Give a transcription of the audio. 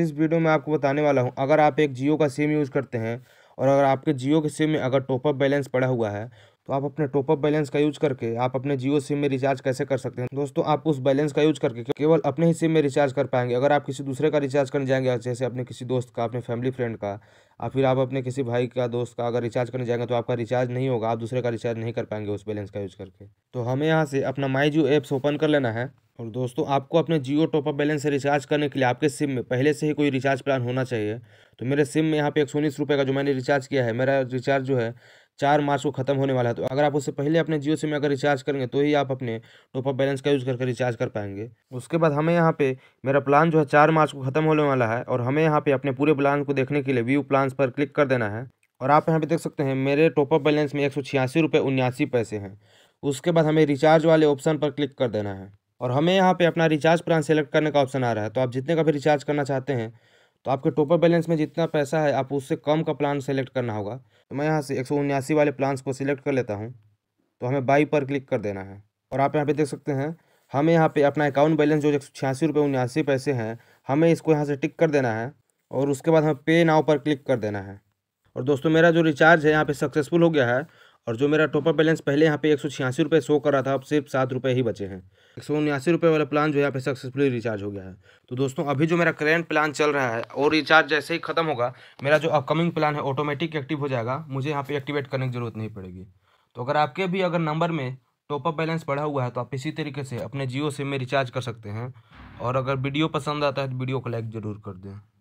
इस वीडियो में आपको बताने वाला हूँ अगर आप एक जियो का सिम यूज़ करते हैं और अगर आपके जियो के सिम में अगर टॉपअप बैलेंस पड़ा हुआ है तो आप अपने टॉपअप बैलेंस का यूज करके आप अपने जियो सिम में रिचार्ज कैसे कर सकते हैं दोस्तों आप उस बैलेंस का यूज करके केवल अपने ही सिम में रिचार्ज कर पाएंगे अगर आप किसी दूसरे का रिचार्ज करने जाएंगे जैसे अपने किसी दोस्त का अपने फैमिली फ्रेंड का या फिर आप अपने किसी भाई का दोस्त का अगर रिचार्ज करने जाएंगे तो आपका रिचार्ज नहीं होगा आप दूसरे का रिचार्ज नहीं कर पाएंगे उस बैलेंस का यूज करके तो हमें यहाँ से अपना माई जियो ऐप्स ओपन कर लेना है और दोस्तों आपको अपने जियो टॉपअप बैलेंस से रिचार्ज करने के लिए आपके सिम में पहले से ही कोई रिचार्ज प्लान होना चाहिए तो मेरे सिम में यहाँ पे एक सौ उन्नीस रुपये का जो मैंने रिचार्ज किया है मेरा रिचार्ज जो है चार मार्च को खत्म होने वाला है तो अगर आप उससे पहले अपने जियो सिम में अगर रिचार्ज करेंगे तो ही आप अपने टॉपअप बैलेंस का यूज़ करके रिचार्ज कर पाएंगे उसके बाद हमें यहाँ पे मेरा प्लान जो है चार मार्च को खत्म होने वाला है और हमें यहाँ पे अपने पूरे प्लान को देखने के लिए व्यू प्लान्स पर क्लिक कर देना है और आप यहाँ पे देख सकते हैं मेरे टॉपअप बैलेंस में एक सौ छियासी उन्यासी पैसे हैं उसके बाद हमें रिचार्ज वाले ऑप्शन पर क्लिक कर देना है और हमें यहाँ पे अपना रिचार्ज प्लान सेलेक्ट करने का ऑप्शन आ रहा है तो आप जितने का भी रिचार्ज करना चाहते हैं तो आपके टोपर बैलेंस में जितना पैसा है आप उससे कम का प्लान सेलेक्ट करना होगा तो मैं यहाँ से एक वाले प्लान्स को सिलेक्ट कर लेता हूँ तो हमें बाई पर क्लिक कर देना है और आप यहाँ पे देख सकते हैं हमें यहाँ पे अपना अकाउंट बैलेंस जो एक सौ पैसे हैं हमें इसको यहाँ से टिक कर देना है और उसके बाद हमें पे नाव पर क्लिक कर देना है और दोस्तों मेरा जो रिचार्ज है यहाँ पे सक्सेसफुल हो गया है और जो मेरा टॉपअप बैलेंस पहले यहाँ पे एक सौ छियासी रुपये शो कर रहा था अब सिर्फ सात रुपये ही बचे हैं एक सौ उन्यासी रुपये वाला प्लान जो यहाँ पे सक्सेसफुली रिचार्ज हो गया है तो दोस्तों अभी जो मेरा करेंट प्लान चल रहा है और रिचार्ज जैसे ही खत्म होगा मेरा जो अपकमिंग प्लान है ऑटोमेटिक एक्टिव हो जाएगा मुझे यहाँ पर एक्टिवेट करने की ज़रूरत नहीं पड़ेगी तो अगर आपके भी अगर नंबर में टॉपअप बैलेंस बढ़ा हुआ है तो आप इसी तरीके से अपने जियो सिम में रिचार्ज कर सकते हैं और अगर वीडियो पसंद आता है तो वीडियो को लाइक ज़रूर कर दें